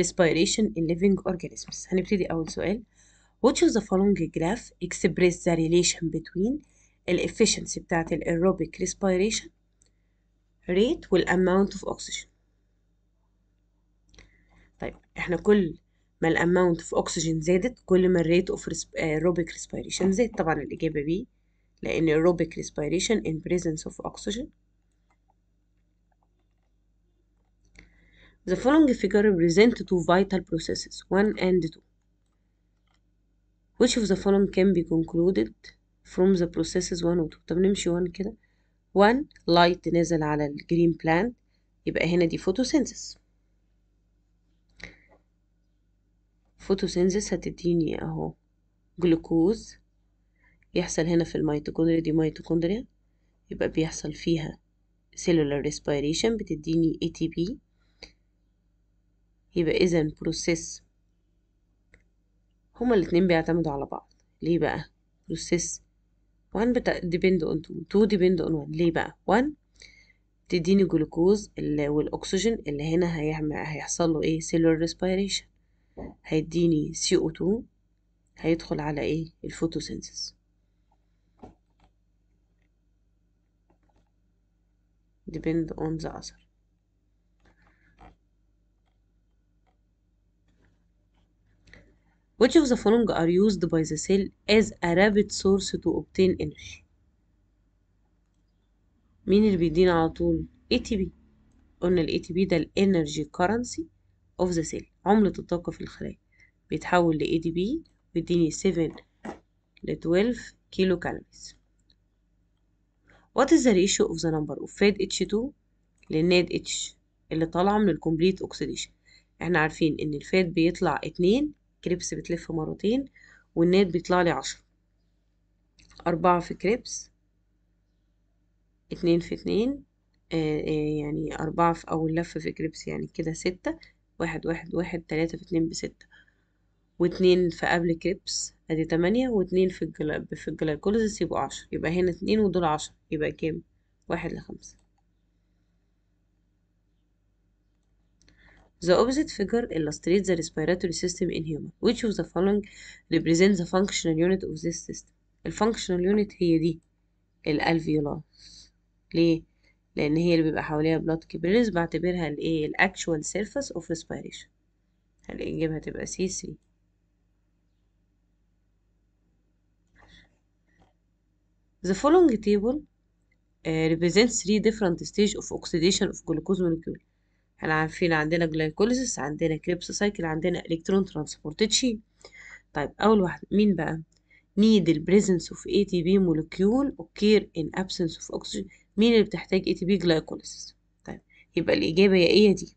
respiration in living organisms هنبتدي أول سؤال Which of the following graph express the relation between ال efficiency بتاعة ال aerobic respiration rate وال amount of oxygen طيب احنا كل ما ال amount of oxygen زادت كل ما ال rate of aerobic respiration زاد طبعا الإجابة B لأن aerobic respiration in presence of oxygen The following figure represents two vital processes, one and two. Which of the following can be concluded from the processes one و two? طب نمشي one كده One, light نزل على الجرين plant يبقى هنا دي photosynthesis photosynthesis هتديني اهو جلوكوز يحصل هنا في الميتوكوندريا دي ميتوكوندريا يبقى بيحصل فيها cellular respiration بتديني ATP يبقى إذا بروسيس هما الاتنين بيعتمدوا على بعض ليه بقى بروسيس 1 depend on 2 2 depend on 1 ليه بقى 1 تديني جلوكوز والأكسجين اللي هنا هيعمل هيحصل له إيه cellular respiration هيديني CO2 هيدخل على إيه الفوتوسينثيس depend on the other Which of the following are used by the cell as a rapid source to obtain energy مين اللي بيدينا على طول ATP قلنا ال ATP ده ال energy currency of the cell عملة الطاقة في الخلايا بيتحول ل ATP بيديني 7 ل 12 كيلو كالوريز What is the ratio of the number of fed H2 للناد H اللي طالعة من complete oxidation؟ احنا عارفين ان الفات بيطلع اتنين كريبس بتلف مرتين والنات بيطلع لي عشرة أربعة في كريبس اتنين في اتنين آآ آه، آه، يعني أربعة في أول لفة في كريبس يعني كده ستة واحد واحد واحد تلاتة في اتنين بستة واتنين في قبل كريبس ادي تمانية واتنين في الجلا في يبقوا عشر يبقى هنا اتنين ودول عشرة يبقى كام واحد لخمسة The opposite figure illustrates the respiratory system in human. Which of the following represents the functional unit of this system? functional unit هي دي الالفيولاس ليه؟ لأن هي اللي بيبقى حواليها بلاد capillaries بعتبرها الايه actual surface of respiration. الإجابة هتبقى هتبقى C3. The following table uh, represents three different stages of oxidation of glucose molecule احنا عارفين عندنا جلايكوليسيس عندنا كريبس سايكل عندنا الكترون تشين طيب اول واحد مين بقى need اوف presence of ATP molecule occur in absence of oxygen مين اللي بتحتاج ATP glycolysis طيب يبقى الإجابة هي إيه دي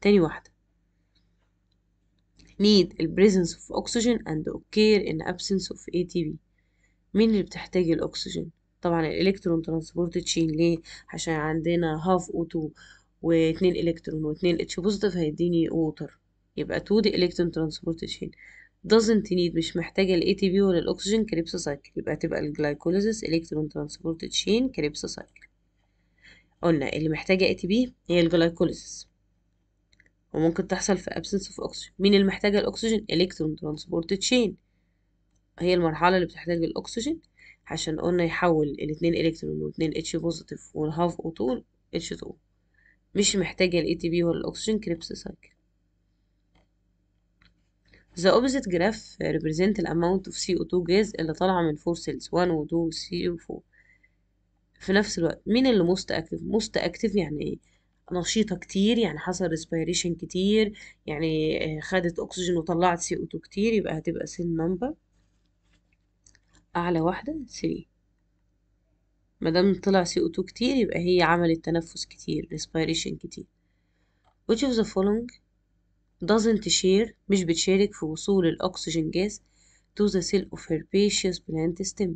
تاني واحدة need the presence of oxygen and occur in absence of ATP مين اللي بتحتاج الأكسجين طبعا الإلكترون ترانسبورت تشين ليه عشان عندنا هاف O2 واتنين الكترون واتنين اتش بوزيتيف هيديني ووتر يبقى 2 دي الكترون ترانسبورت تشين doesn't need مش محتاجة ال ATP ولا الأكسجين كريبس سايكل يبقى تبقى الجلايكوليزيس إلكترون ترانسبورت تشين كريبس سايكل قلنا اللي محتاجة ATP هي الجلايكوليزيس وممكن تحصل في absence of oxygen مين اللي محتاجة الأكسجين إلكترون ترانسبورت تشين هي المرحلة اللي بتحتاج الأكسجين عشان قلنا يحول الاتنين إلكترون واتنين اتش بوزيتيف والهاف تو اتش تو مش محتاجة ال ATP ولا الأكسجين كريبس سايكل The opposite graph ريبريزنت the amount of CO2 جاز اللي طالعة من 4 cells 1 و 2 و 3 و 4 في نفس الوقت مين اللي most active most active يعني ايه نشيطة كتير يعني حصل ريسبيريشن كتير يعني آه، خدت أكسجين وطلعت CO2 كتير يبقى هتبقى سيل نمبر أعلى واحدة 3 مادام طلع CO2 كتير يبقى هي عملت تنفس كتير respiration كتير which of the following doesn't share مش بتشارك في وصول الأكسجين جاز to the cell of herbaceous plant stem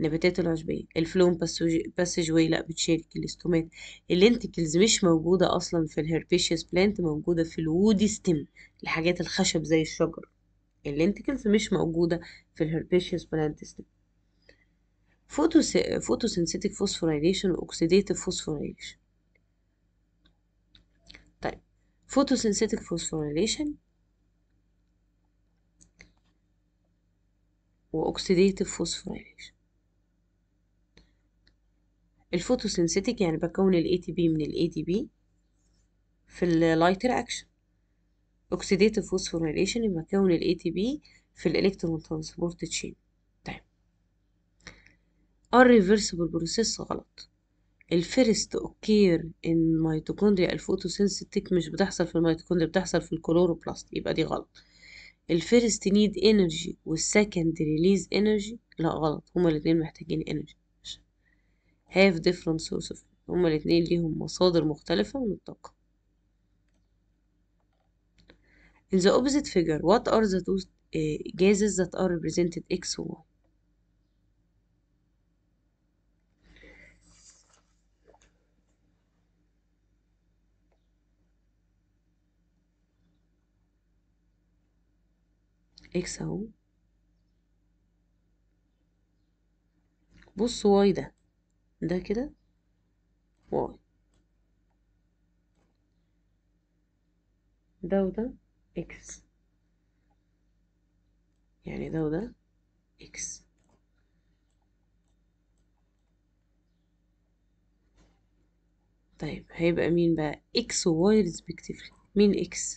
نباتات العشبية الفلوم باسجوي لا بتشارك الاستومات اللينتكلز مش موجودة أصلا في الهربيشيس بلانت موجودة في الوودي ستيم الحاجات الخشب زي الشجر اللينتكلز مش موجودة في الهربيشيس بلانت ستيم فوتوس فوتوسينثيتيك فوسفوريليشن واكسيديتيف فوسفوريليشن طيب فوتوسينثيتيك فوسفوريليشن واكسيديتيف فوسفوريليشن الفوتوسينثيتيك يعني بكون الاي تي بي من الاي دي بي في اللايت رياكشن اوكسيديتيف فوسفوريليشن بكون ال ATP في الالكترون ترانسبورت تشين الريفرسيبل process غلط الفيرست اوكير ان ميتوكوندريا الفوتوسينثيتك مش بتحصل في الميتوكوندريا بتحصل في الكلوروبلاست يبقى دي غلط الفيرست نيد انرجي والسكند ريليز انرجي لا غلط هما الاتنين محتاجين انرجي هاف different sources هما الاتنين ليهم مصادر مختلفة من الطاقة In the opposite figure what are the two eh, gases that are represented X and Y اكس اهو بص واي ده ده كده واي ده وده اكس يعني ده وده اكس طيب هيبقى مين بقى اكس وواي ريسبكتيفلي مين اكس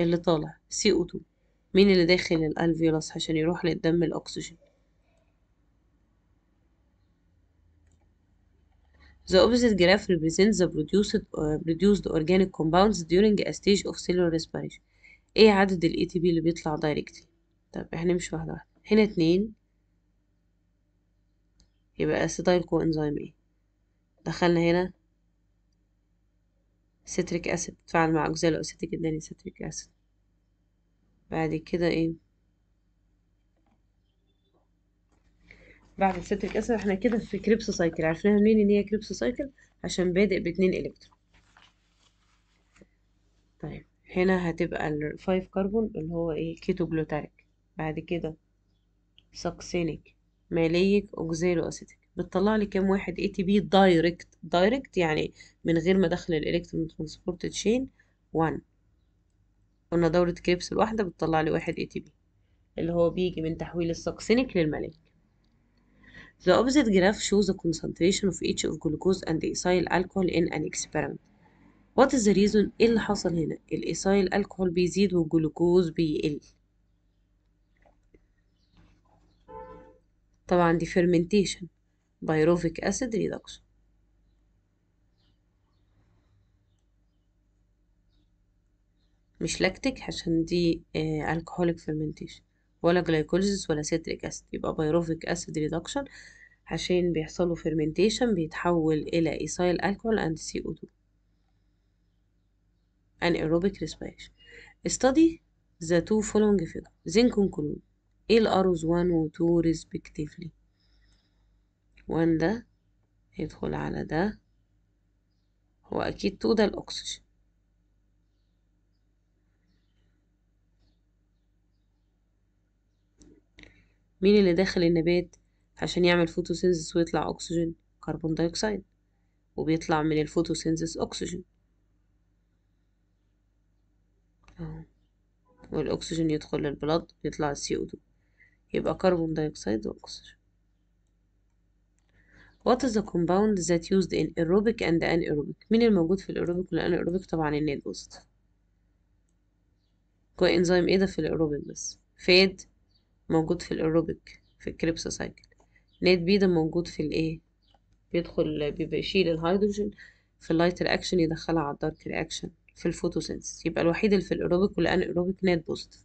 اللي طالع سي او 2 مين اللي داخل الالفيولوس عشان يروح للدم الاكسجين The opposite graph represents the produced, uh, produced organic compounds during a stage of cellular respiration. ايه عدد ال ATP اللي بيطلع دايركت؟ طب احنا مش واحدة واحدة هنا اتنين يبقى اسيتايل coenzyme A دخلنا هنا citric acid تفاعل مع أجزاء اسيتيك اداني citric acid بعد كده ايه بعد الستريك اسيد احنا كده في كريبس سايكل عرفناها منين ان هي كريبس سايكل عشان بادئ باتنين الكترون طيب هنا هتبقى الفايف كربون اللي هو ايه كيتو جلوتاريك بعد كده ساكسينيك ماليك اوكزيلو اسيتيك بتطلع لي كام واحد اي تي بي دايركت دايركت يعني من غير ما ادخل الالكترون ترانسبورت تشين 1 قلنا دورة كريبس الواحدة بتطلع لي واحد اي تي بي اللي هو بيجي من تحويل الساكسينيك للملانين The opposite graph shows the concentration of each of glucose and ethyl alcohol in an experiment. What is the reason؟ ايه اللي حصل هنا؟ الإيثايل الكحول بيزيد والجلوكوز بيقل. طبعا دي fermentation pyruvic acid reduction مش لاكتيك عشان دي الكحوليك آه، فيرمنتيشن ولا جلايكوليزيس ولا سيتريك اسيد يبقى بايروفيك اسيد ريدكشن عشان بيحصلوا فيرمنتيشن بيتحول الى ايثايل الكحول اند سي او 2 ان ايروبيك ريسبيريشن استدي ذا تو فولونج فيجر زين كونكلود ايه الاروز 1 و 2 ريسبكتيفلي 1 ده يدخل على ده هو أكيد 2 ده الأكسجين مين اللي داخل النبات عشان يعمل فوتوسينثس ويطلع أكسجين كربون دايوكسيد وبيطلع من الفوتوسينثس أكسجين والأكسجين يدخل للبلد يطلع السي او 2 يبقى كربون دايوكسيد وأكسجين What is the compound that used in aerobic and anaerobic مين الموجود في الأيروبيك والأنايروبيك طبعا النيل بوزيتيف كو انزيم ايه ده في الأيروبيك بس فاد موجود في الأيروبيك في الكريبس سايكل نيت بي ده موجود في الايه بيدخل بيبقى يشيل الهيدروجين في اللايت رياكشن يدخلها على الدارك رياكشن في الفوتوسينس يبقى الوحيد اللي في الأيروبيك والان أيروبيك نيت بوزيتيف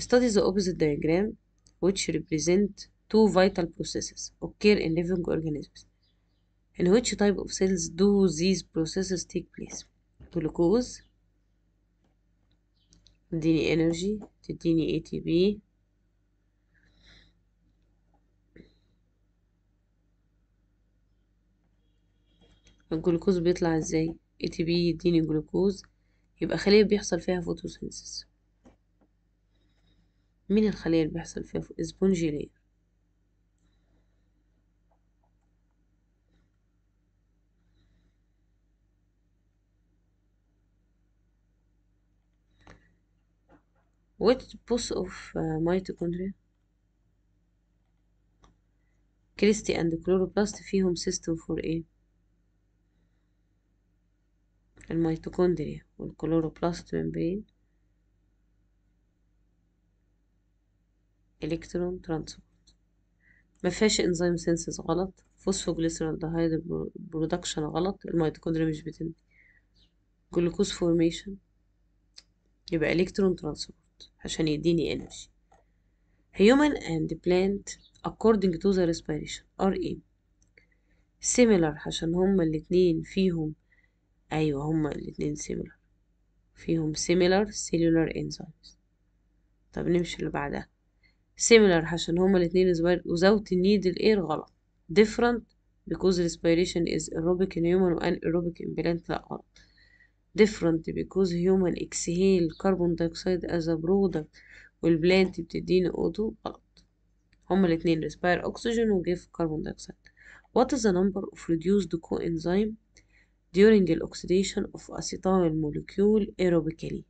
study the opposite diagram which represent two vital processes occur in living organisms in which type of cells do these processes take place glucose تديني انرجي تديني اي تي بي الجلوكوز بيطلع ازاي اي تي بي يديني جلوكوز يبقى خلية بيحصل فيها فوتوسينثيسيس مين الخلية اللي بيحصل فيها اسبونجيلية What both of uh, mitochondria كريستي اند كلوروبلاست فيهم سيستم فور ايه الميتوكوندريا والكلوروبلاست ممبرين الكترون ترانسبورت ما فيهاش انزيم سينسز غلط فوسفوجليسيرالدهايد برودكشن غلط الميتوكوندريا مش بتنتج جلوكوز فورميشن يبقى الكترون ترانسبورت عشان يديني energy human and plant according to the respiration in similar عشان هما الاتنين فيهم أيوة هما الاتنين similar فيهم similar cellular enzymes طب نمشي اللي بعدها similar عشان هما الاتنين without need الاير غلط different because respiration is aerobic in human and anaerobic in plant لا غلط different because human exhale carbon dioxide as a product والبلانت بتديني اوتو غلط هما الاتنين respire oxygen و give carbon dioxide what is the number of reduced coenzyme during the oxidation of acetyl molecule aerobically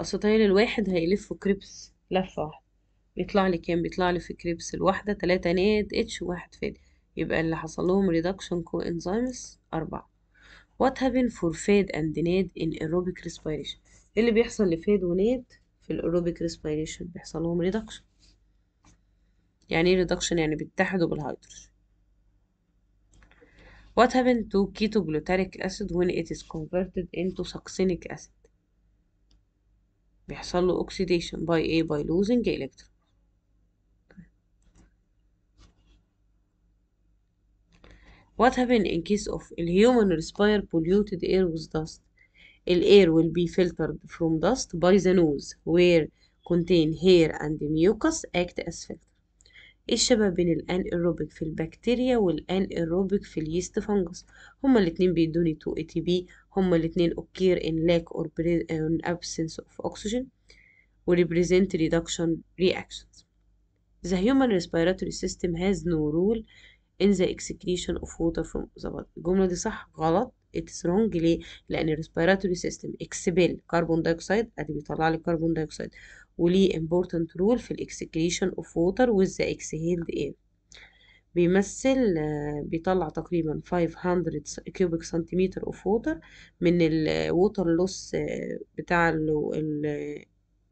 الاسيتايل الواحد في كريبس لفة واحدة بيطلع لي كام بيطلع لي في كريبس الواحدة تلاتة ناد اتش وواحد فاد يبقى اللي حصل لهم ريدكشن كو انزيمز أربعة وات هابن فور فاد اند ناد ان ايروبيك ريسبيريشن ايه اللي بيحصل لفاد وناد في الايروبيك ريسبيريشن بيحصل لهم ريدكشن يعني ايه ريدكشن يعني بيتحدوا بالهيدروجين what happened to ketoglutaric acid when it is converted into succinic acid بيحصل له oxidation by a by losing electron What happen in case of human respire polluted air with dust The air will be filtered from dust by the nose where contain hair and mucus act as filter إيه الشبه بين الان ايروبيك في البكتيريا والان ايروبيك في اليست فانجس هما الاتنين بيدوني 2 اي تي بي هما الاتنين اوكير ان لاك اور ان ابسنس اوف oxygen وريبريزنت ريدكشن رياكشنز ذا هيومن ريسبيراتوري سيستم هاز نو رول ان ذا اكسكريشن اوف ووتر فروم from the الجملة دي صح غلط اتس رونج ليه؟ لأن الريسبيراتوري سيستم اكسبيل كربون دايوكسيد ادي بيطلع لي كربون دايوكسيد وليه important role في الاكسكريشن اوف ووتر with the exhaled air بيمثل آه، بيطلع تقريبا 500 كيوبيك سنتيمتر اوف ووتر من الووتر لوس آه، بتاع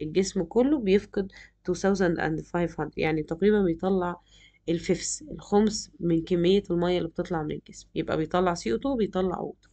الجسم كله بيفقد 2500 يعني تقريبا بيطلع الفيفس الخمس من كمية المية اللي بتطلع من الجسم يبقى بيطلع CO2 بيطلع ووتر